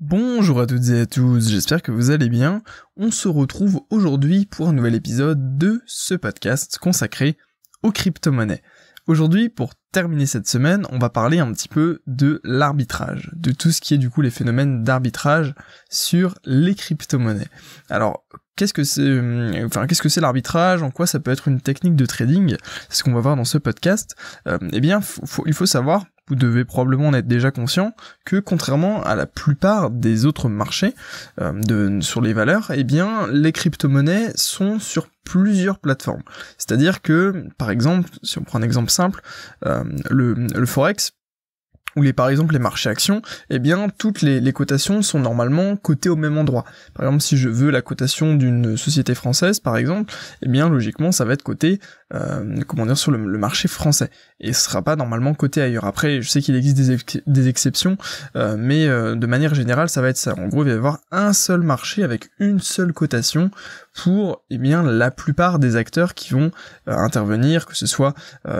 Bonjour à toutes et à tous, j'espère que vous allez bien. On se retrouve aujourd'hui pour un nouvel épisode de ce podcast consacré aux crypto-monnaies. Aujourd'hui, pour terminer cette semaine, on va parler un petit peu de l'arbitrage, de tout ce qui est du coup les phénomènes d'arbitrage sur les crypto-monnaies. Alors, qu'est-ce que c'est euh, enfin qu'est-ce que c'est l'arbitrage en quoi ça peut être une technique de trading c'est ce qu'on va voir dans ce podcast euh, eh bien il faut savoir vous devez probablement en être déjà conscient que contrairement à la plupart des autres marchés euh, de, sur les valeurs, eh bien les crypto-monnaies sont sur plusieurs plateformes. C'est-à-dire que, par exemple, si on prend un exemple simple, le Forex, ou les par exemple les marchés actions, eh bien toutes les, les, cotations sont normalement cotées au même endroit. Par exemple, si je veux la cotation d'une société française, par exemple, eh bien logiquement ça va être coté euh, comment dire, sur le, marché français et ce sera pas normalement coté ailleurs. Après, je sais qu'il existe des, exceptions, euh, mais euh, de manière générale, ça va être ça. En gros, il va y avoir un seul marché avec une seule cotation pour eh bien la plupart des acteurs qui vont euh, intervenir, que ce soit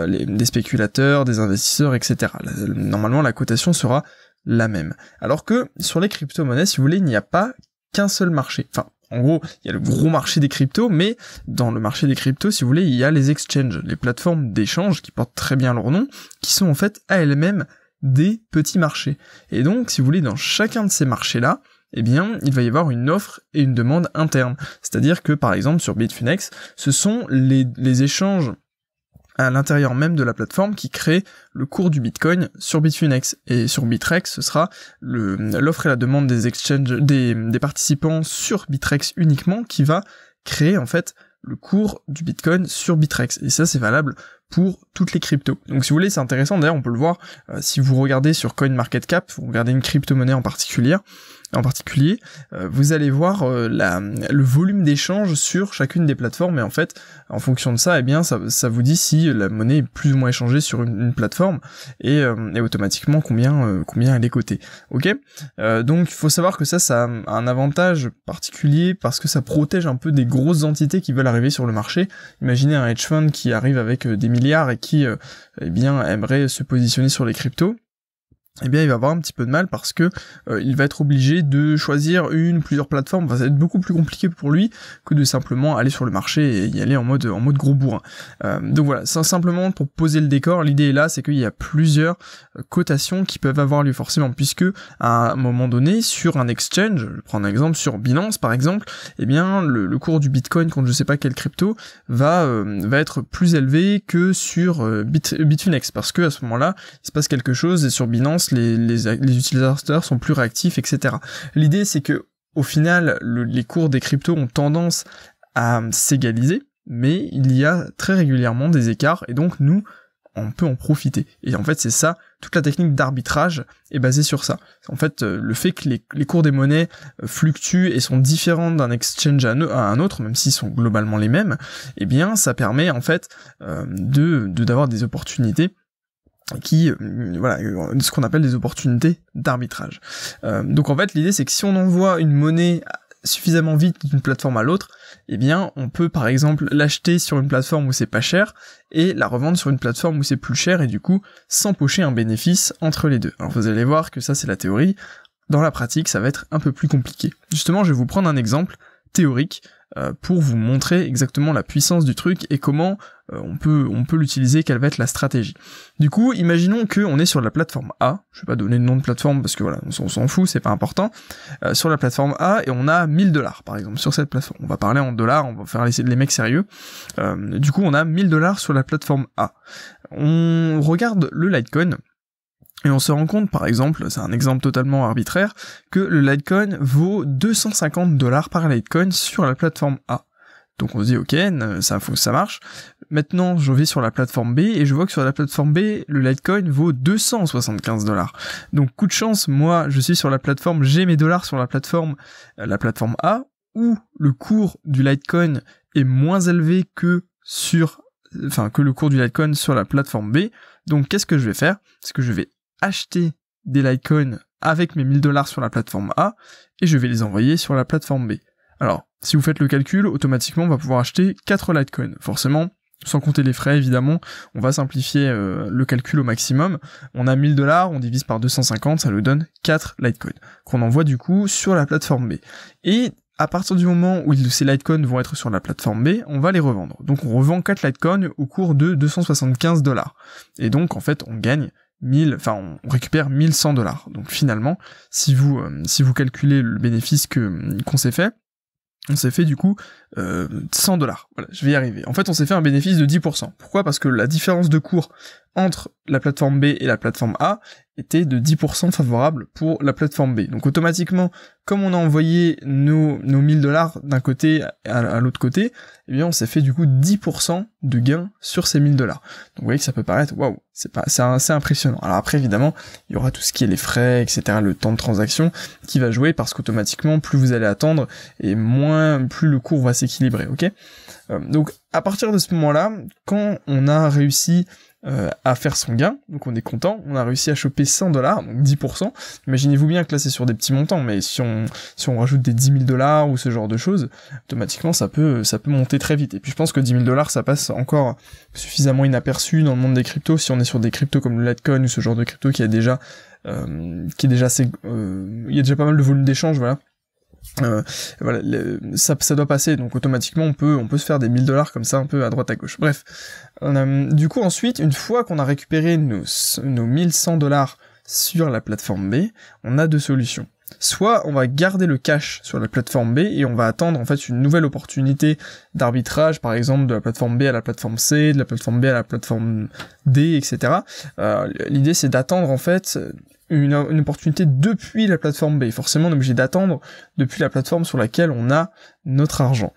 les, des spéculateurs, des investisseurs, etc. Normalement, la cotation sera la même. Alors que sur les crypto-monnaies, si vous voulez, il n'y a pas qu'un seul marché. Enfin, en gros, il y a le gros marché des cryptos, mais dans le marché des cryptos, si vous voulez, il y a les exchanges, les plateformes d'échange qui portent très bien leur nom, qui sont en fait à elles-mêmes des petits marchés. Et donc, si vous voulez, dans chacun de ces marchés-là, eh bien, il va y avoir une offre et une demande interne. C'est-à-dire que, par exemple, sur Bitfinex, ce sont les, les échanges à l'intérieur même de la plateforme qui crée le cours du Bitcoin sur Bitfinex. Et sur Bitrex, ce sera l'offre et la demande des exchanges, des, participants sur Bitrex uniquement qui va créer en fait le cours du Bitcoin sur Bitrex. Et ça, c'est valable pour toutes les cryptos. Donc si vous voulez, c'est intéressant. D'ailleurs, on peut le voir euh, si vous regardez sur CoinMarketCap, vous regardez une crypto-monnaie en particulier, en particulier, euh, vous allez voir euh, la, le volume d'échange sur chacune des plateformes et en fait, en fonction de ça, eh bien, ça, vous dit si la monnaie est plus ou moins échangée sur une, plateforme euh, et, automatiquement combien combien elle est cotée. Ok, donc il faut savoir que ça, ça a un avantage particulier parce que ça protège un peu des grosses entités qui veulent arriver sur le marché. Imaginez un hedge fund qui arrive avec des milliards et qui, eh bien, aimerait se positionner sur les cryptos et eh bien il va avoir un petit peu de mal parce que euh, il va être obligé de choisir une plusieurs plateformes ça va être beaucoup plus compliqué pour lui que de simplement aller sur le marché et y aller en mode en mode gros bourrin euh, donc voilà simplement pour poser le décor l'idée est là c'est qu'il y a plusieurs euh, cotations qui peuvent avoir lieu forcément puisque à un moment donné sur un exchange je prends un exemple sur Binance par exemple et eh bien le, cours du Bitcoin contre je sais pas quelle crypto va va être plus élevé que sur Bitfinex parce que à ce moment-là il se passe quelque chose et sur Binance les, utilisateurs sont plus réactifs, etc. L'idée, c'est que au final, les cours des cryptos ont tendance à s'égaliser, mais il y a très régulièrement des écarts, et donc nous, on peut en profiter. Et en fait, c'est ça, toute la technique d'arbitrage est basée sur ça. En fait, euh, le fait que les, cours des monnaies euh, fluctuent et sont différents d'un exchange à, un autre, même s'ils sont globalement les mêmes, eh bien, ça permet en fait euh, de d'avoir des opportunités qui euh, voilà euh, ce qu'on appelle des opportunités d'arbitrage. Euh, donc en fait l'idée c'est que si on envoie une monnaie suffisamment vite d'une plateforme à l'autre, eh bien on peut par exemple l'acheter sur une plateforme où c'est pas cher et la revendre sur une plateforme où c'est plus cher et du coup s'empocher un bénéfice entre les deux. Alors vous allez voir que ça c'est la théorie, dans la pratique ça va être un peu plus compliqué. Justement je vais vous prendre un exemple théorique euh, pour vous montrer exactement la puissance du truc et comment euh, on peut, on peut l'utiliser, quelle va être la stratégie. Du coup, imaginons qu'on est sur la plateforme A, je vais pas donner le nom de plateforme parce que voilà, on s'en fout, c'est pas important, euh, sur la plateforme A et on a 1000 dollars par exemple sur cette plateforme. On va parler en dollars, on va faire les, les mecs sérieux. du coup, on a 1000 dollars sur la plateforme A. On regarde le Litecoin, et on se rend compte, par exemple, c'est un exemple totalement arbitraire, que le Litecoin vaut 250 dollars par Litecoin sur la plateforme A. Donc on se dit ok, ça, ça marche. Maintenant, je vais sur la plateforme B et je vois que sur la plateforme B, le Litecoin vaut 275 dollars. Donc coup de chance, moi, je suis sur la plateforme, j'ai mes dollars sur la plateforme, euh, la plateforme A, où le cours du Litecoin est moins élevé que sur, enfin, que le cours du Litecoin sur la plateforme B. Donc qu'est-ce que je vais faire C'est que je vais acheter des Litecoin avec mes 1000 dollars sur la plateforme A et je vais les envoyer sur la plateforme B. Alors, si vous faites le calcul, automatiquement, on va pouvoir acheter 4 Litecoin. Forcément, sans compter les frais, évidemment, on va simplifier euh, le calcul au maximum. On a 1000 dollars, on divise par 250, ça nous donne 4 Litecoin, qu'on envoie du coup sur la plateforme B. Et à partir du moment où ces Litecoin vont être sur la plateforme B, on va les revendre. Donc on revend 4 Litecoin au cours de 275 dollars. Et donc, en fait, on gagne 1000, enfin on récupère 1100 dollars. Donc finalement, si vous, euh, si vous calculez le bénéfice que, euh, qu'on s'est fait, on s'est fait du coup euh, 100 dollars. Voilà, je vais y arriver. En fait, on s'est fait un bénéfice de 10%. Pourquoi Parce que la différence de cours entre la plateforme B et la plateforme A était de 10% favorable pour la plateforme B. Donc automatiquement, comme on a envoyé nos, 1000 dollars d'un côté à, l'autre côté, eh bien on s'est fait du coup 10% de gain sur ces 1000 dollars. Donc vous voyez que ça peut paraître, waouh, c'est assez impressionnant. Alors après évidemment, il y aura tout ce qui est les frais, etc., le temps de transaction qui va jouer parce qu'automatiquement, plus vous allez attendre et moins, plus le cours va s'équilibrer, ok? Euh, donc à partir de ce moment-là, quand on a réussi euh, à faire son gain, donc on est content, on a réussi à choper 100 dollars, donc 10%. Imaginez-vous bien que là c'est sur des petits montants, mais si on, si on rajoute des 10 000 dollars ou ce genre de choses, automatiquement ça peut, ça peut monter très vite. Et puis je pense que 10 000 dollars ça passe encore suffisamment inaperçu dans le monde des cryptos, si on est sur des cryptos comme le Litecoin ou ce genre de crypto qui a déjà, euh, qui est déjà assez, euh, il y a déjà pas mal de volume d'échange, voilà. Euh, voilà, ça, doit passer, donc automatiquement on peut, on peut se faire des 1000 dollars comme ça un peu à droite à gauche. Bref, euh, du coup ensuite, une fois qu'on a récupéré nos, nos 1100 dollars sur la plateforme B, on a deux solutions. Soit on va garder le cash sur la plateforme B et on va attendre en fait une nouvelle opportunité d'arbitrage, par exemple de la plateforme B à la plateforme C, de la plateforme B à la plateforme D, etc. Euh, l'idée c'est d'attendre en fait une, opportunité depuis la plateforme B. Forcément, on est obligé d'attendre depuis la plateforme sur laquelle on a notre argent.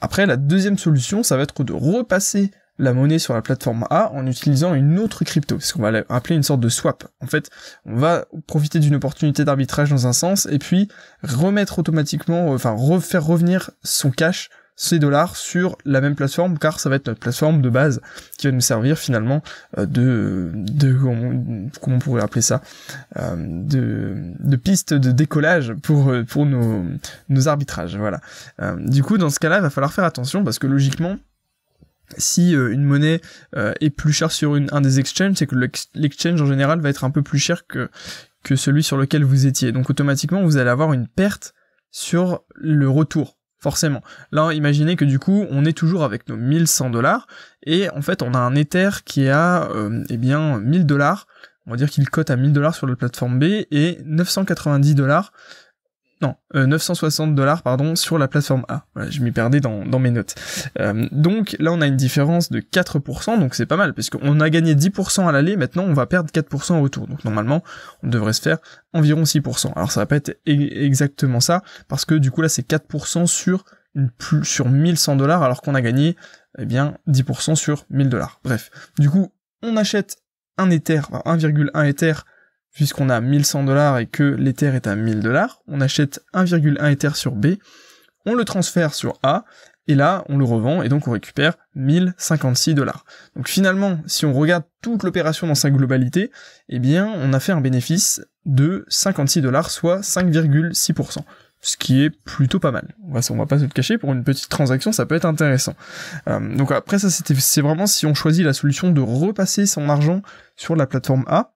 Après, la deuxième solution, ça va être de repasser la monnaie sur la plateforme A en utilisant une autre crypto, ce qu'on va appeler une sorte de swap. En fait, on va profiter d'une opportunité d'arbitrage dans un sens et puis remettre automatiquement, enfin refaire revenir son cash ces dollars sur la même plateforme car ça va être notre plateforme de base qui va nous servir finalement euh, de, de comment on pourrait appeler ça euh, de, de piste de décollage pour euh, pour nos, nos arbitrages voilà du coup dans ce cas là il va falloir faire attention parce que logiquement si une monnaie est plus chère sur une, un des exchanges, c'est que l'exchange en général va être un peu plus cher que, que celui sur lequel vous étiez. Donc automatiquement, vous allez avoir une perte sur le retour forcément. Là, imaginez que du coup, on est toujours avec nos 1100 dollars, et en fait, on a un Ether qui a, euh, eh bien, 1000 dollars, on va dire qu'il cote à 1000 dollars sur la plateforme B, et 990 dollars non, 960 euh, dollars pardon sur la plateforme A. je m'y perdais dans, mes notes. Euh, donc là on a une différence de 4%, donc c'est pas mal parce a gagné 10% à l'aller, maintenant on va perdre 4% au retour. Donc normalement on devrait se faire environ 6%. Alors ça va pas être e-, exactement ça parce que du coup là c'est 4% sur une plus, sur 1100 dollars alors qu'on a gagné eh bien 10% sur 1000 dollars. Bref, du coup on achète un Ether, 1,1 Ether puisqu'on a 1100 dollars et que l'Ether est à 1000 dollars, on achète 1,1 Ether sur B, on le transfère sur A, et là, on le revend, et donc on récupère 1056 dollars. Donc finalement, si on regarde toute l'opération dans sa globalité, eh bien, on a fait un bénéfice de 56 dollars, soit 5,6%. Ce qui est plutôt pas mal. On va, va pas se le cacher, pour une petite transaction, ça peut être intéressant. Euh, donc après, ça, c'est vraiment si on choisit la solution de repasser son argent sur la plateforme A,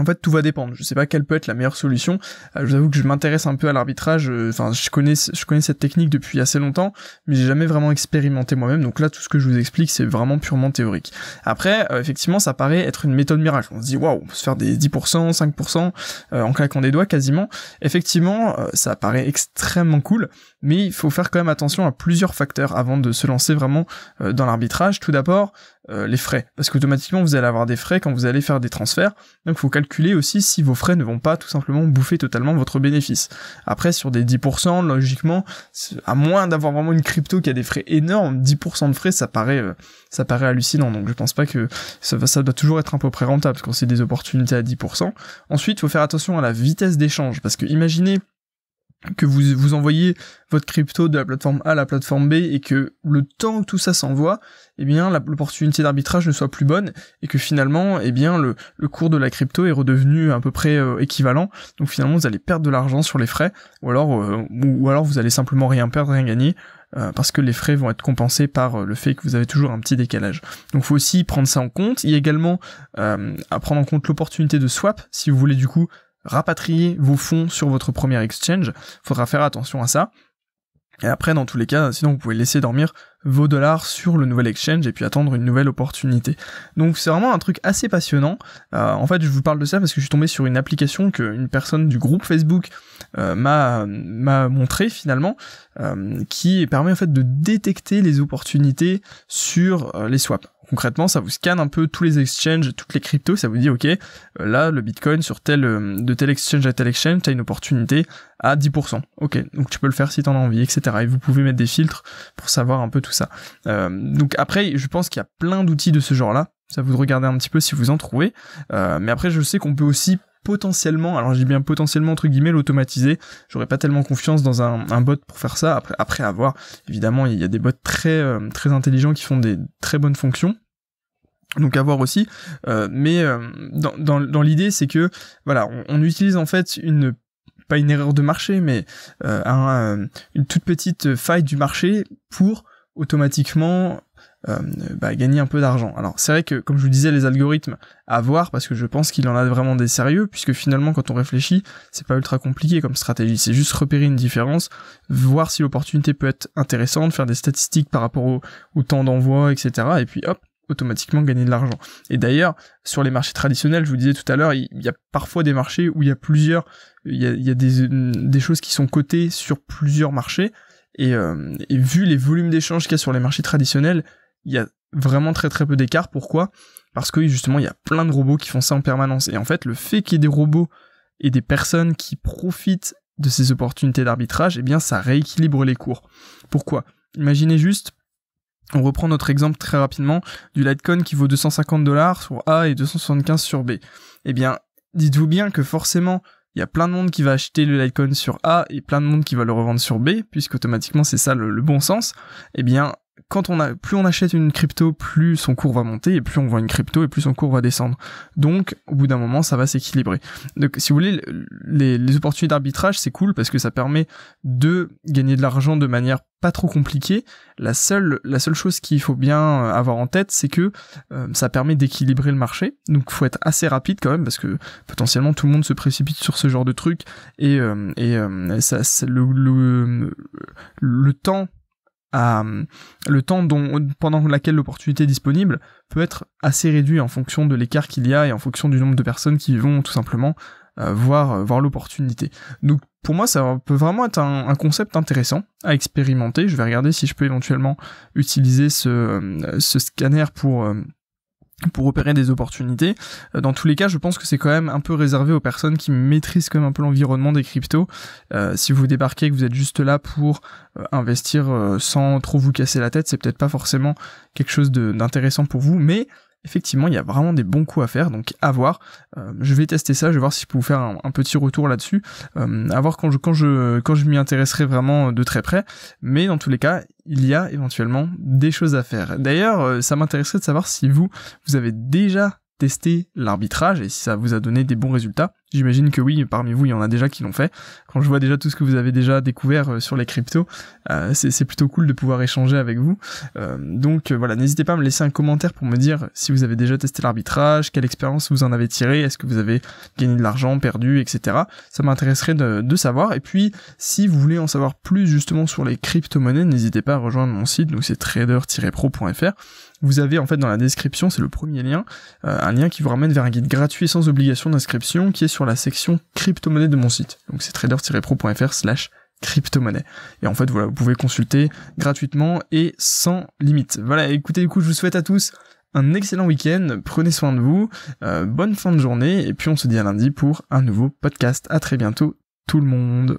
en fait, tout va dépendre. Je sais pas quelle peut être la meilleure solution. Euh, je vous avoue que je m'intéresse un peu à l'arbitrage. Euh, enfin, je connais, je connais cette technique depuis assez longtemps, mais j'ai jamais vraiment expérimenté moi-même. Donc là, tout ce que je vous explique, c'est vraiment purement théorique. Après, euh, effectivement, ça paraît être une méthode miracle. On se dit, waouh, on peut se faire des 10%, 5% en claquant des doigts quasiment. Effectivement, ça paraît extrêmement cool, mais il faut faire quand même attention à plusieurs facteurs avant de se lancer vraiment dans l'arbitrage. Tout d'abord, euh, les frais. Parce qu'automatiquement, vous allez avoir des frais quand vous allez faire des transferts. Donc, il faut calculer aussi si vos frais ne vont pas tout simplement bouffer totalement votre bénéfice. Après, sur des 10%, logiquement, à moins d'avoir vraiment une crypto qui a des frais énormes, 10% de frais, ça paraît, euh, ça paraît hallucinant. Donc, je pense pas que ça, ça doit toujours être un peu près rentable parce qu'on des opportunités à 10%. Ensuite, il faut faire attention à la vitesse d'échange. Parce que imaginez, que vous, vous envoyez votre crypto de la plateforme A à la plateforme B et que le temps que tout ça s'envoie, eh bien l'opportunité d'arbitrage ne soit plus bonne et que finalement, eh bien le, le cours de la crypto est redevenu à peu près euh, équivalent. Donc finalement, vous allez perdre de l'argent sur les frais ou alors euh, ou, alors vous allez simplement rien perdre, rien gagner euh, parce que les frais vont être compensés par le fait que vous avez toujours un petit décalage. Donc faut aussi prendre ça en compte. Il y a également à prendre en compte l'opportunité de swap si vous voulez du coup rapatrier vos fonds sur votre premier exchange. Faudra faire attention à ça. Et après, dans tous les cas, sinon vous pouvez laisser dormir vos dollars sur le nouvel exchange et puis attendre une nouvelle opportunité. Donc c'est vraiment un truc assez passionnant. Euh, en fait, je vous parle de ça parce que je suis tombé sur une application qu'une personne du groupe Facebook euh, m'a m'a montré finalement, euh, qui permet en fait de détecter les opportunités sur les swaps concrètement, ça vous scanne un peu tous les exchanges, toutes les cryptos, ça vous dit, ok, euh, là, le Bitcoin sur tel, euh, de tel exchange à tel exchange, t'as une opportunité à 10%. Ok, donc tu peux le faire si tu en as envie, etc. Et vous pouvez mettre des filtres pour savoir un peu tout ça. Euh, donc après, je pense qu'il y a plein d'outils de ce genre-là. Ça vous regarder un petit peu si vous en trouvez. mais après, je sais qu'on peut aussi potentiellement, alors j'ai bien potentiellement entre guillemets l'automatiser. J'aurais pas tellement confiance dans un, bot pour faire ça. Après, après avoir, évidemment, il y a des bots très euh, très intelligents qui font des très bonnes fonctions. Donc à voir aussi, euh, mais euh, dans, l'idée c'est que voilà, on, utilise en fait une pas une erreur de marché, mais une toute petite faille du marché pour automatiquement euh, bah, gagner un peu d'argent. Alors c'est vrai que, comme je vous disais, les algorithmes à voir, parce que je pense qu'il en a vraiment des sérieux, puisque finalement quand on réfléchit, c'est pas ultra compliqué comme stratégie, c'est juste repérer une différence, voir si l'opportunité peut être intéressante, faire des statistiques par rapport au, temps d'envoi, etc. Et puis hop, automatiquement gagner de l'argent. Et d'ailleurs, sur les marchés traditionnels, je vous disais tout à l'heure, il y a parfois des marchés où il y a plusieurs, il y a, des, choses qui sont cotées sur plusieurs marchés. Et, euh, et vu les volumes d'échanges qu'il y a sur les marchés traditionnels, il y a vraiment très très peu d'écart. Pourquoi Parce que justement, il y a plein de robots qui font ça en permanence. Et en fait, le fait qu'il y ait des robots et des personnes qui profitent de ces opportunités d'arbitrage, eh bien, ça rééquilibre les cours. Pourquoi Imaginez juste, on reprend notre exemple très rapidement du Litecoin qui vaut 250 dollars sur A et 275 sur B. Eh bien, dites-vous bien que forcément, il y a plein de monde qui va acheter le Litecoin sur A et plein de monde qui va le revendre sur B, puisque automatiquement c'est ça le, le, bon sens. Eh bien, quand on a, plus on achète une crypto, plus son cours va monter, et plus on vend une crypto, et plus son cours va descendre. Donc, au bout d'un moment, ça va s'équilibrer. Donc, si vous voulez, les, opportunités d'arbitrage, c'est cool parce que ça permet de gagner de l'argent de manière pas trop compliquée. La seule, la seule chose qu'il faut bien euh, avoir en tête, c'est que euh, ça permet d'équilibrer le marché. Donc, faut être assez rapide quand même parce que potentiellement tout le monde se précipite sur ce genre de truc et, euh, et ça, le, le, le temps euh, le temps dont, pendant lequel l'opportunité est disponible peut être assez réduit en fonction de l'écart qu'il y a et en fonction du nombre de personnes qui vont tout simplement euh, voir, euh, voir l'opportunité. Donc pour moi, ça peut vraiment être un, concept intéressant à expérimenter. Je vais regarder si je peux éventuellement utiliser ce, ce scanner pour pour opérer des opportunités. Euh, dans tous les cas, je pense que c'est quand même un peu réservé aux personnes qui maîtrisent quand même un peu l'environnement des cryptos. Euh, si vous débarquez et que vous êtes juste là pour euh, investir sans trop vous casser la tête, c'est peut-être pas forcément quelque chose d'intéressant pour vous, mais effectivement, il y a vraiment des bons coups à faire, donc à voir. Euh, je vais tester ça, je vais voir si je peux vous faire un, petit retour là-dessus, euh, à voir quand je, quand je, quand je m'y intéresserai vraiment de très près. Mais dans tous les cas, il y a éventuellement des choses à faire. D'ailleurs, euh, ça m'intéresserait de savoir si vous, vous avez déjà testé l'arbitrage et si ça vous a donné des bons résultats. J'imagine que oui, parmi vous, il y en a déjà qui l'ont fait. Quand je vois déjà tout ce que vous avez déjà découvert euh, sur les cryptos, euh, c'est plutôt cool de pouvoir échanger avec vous. Euh, donc voilà, n'hésitez pas à me laisser un commentaire pour me dire si vous avez déjà testé l'arbitrage, quelle expérience vous en avez tiré, est-ce que vous avez gagné de l'argent, perdu, etc. Ça m'intéresserait de, savoir. Et puis, si vous voulez en savoir plus justement sur les crypto-monnaies, n'hésitez pas à rejoindre mon site, donc c'est trader-pro.fr. Vous avez en fait dans la description, c'est le premier lien, un lien qui vous ramène vers un guide gratuit sans obligation d'inscription qui est sur la section crypto-monnaie de mon site. Donc c'est trader-pro.fr slash crypto-monnaie. Et en fait, voilà, vous pouvez consulter gratuitement et sans limite. Voilà, écoutez, du coup, je vous souhaite à tous un excellent week-end, prenez soin de vous, euh, bonne fin de journée, et puis on se dit à lundi pour un nouveau podcast. À très bientôt, tout le monde.